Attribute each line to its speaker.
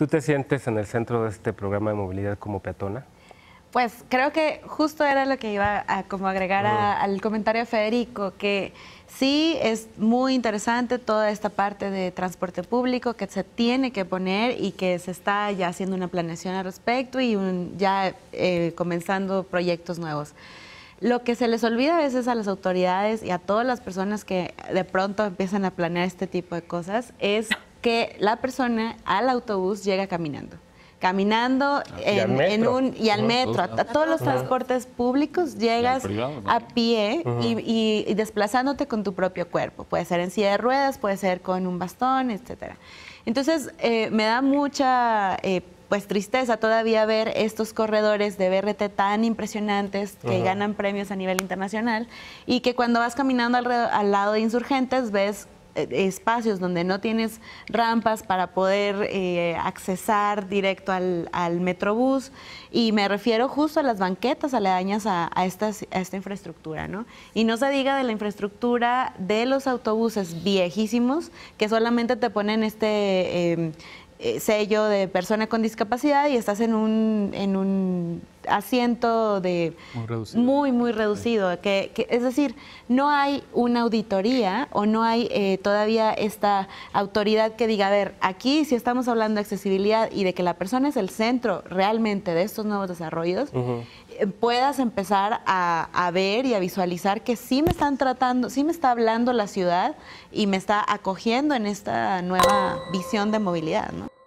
Speaker 1: ¿Tú te sientes en el centro de este programa de movilidad como peatona? Pues creo que justo era lo que iba a como agregar al comentario de Federico, que sí es muy interesante toda esta parte de transporte público que se tiene que poner y que se está ya haciendo una planeación al respecto y un, ya eh, comenzando proyectos nuevos. Lo que se les olvida a veces a las autoridades y a todas las personas que de pronto empiezan a planear este tipo de cosas es que la persona al autobús llega caminando. Caminando ah, en, y un, y al metro, a, todos los transportes públicos llegas a pie y, desplazándote con tu propio cuerpo. Puede ser en silla de ruedas, puede ser con un bastón, etcétera. Entonces, eh, me da mucha eh, pues tristeza todavía ver estos corredores de BRT tan impresionantes que ganan premios a nivel internacional y que cuando vas caminando al lado de insurgentes ves eh, espacios donde no tienes rampas para poder eh, accesar directo al, al, metrobús y me refiero justo a las banquetas aledañas a, esta infraestructura, ¿no? Y no se diga de la infraestructura de los autobuses viejísimos que solamente te ponen este eh, eh, sello de persona con discapacidad y estás en un, en un asiento de muy muy, reducido que, es decir, no hay una auditoría o no hay eh, todavía esta autoridad que diga, a ver, aquí si estamos hablando de accesibilidad y de que la persona es el centro realmente de estos nuevos desarrollos, eh, puedas empezar a, a, ver y a visualizar que sí me están tratando, sí me está hablando la ciudad y me está acogiendo en esta nueva visión de movilidad, ¿no?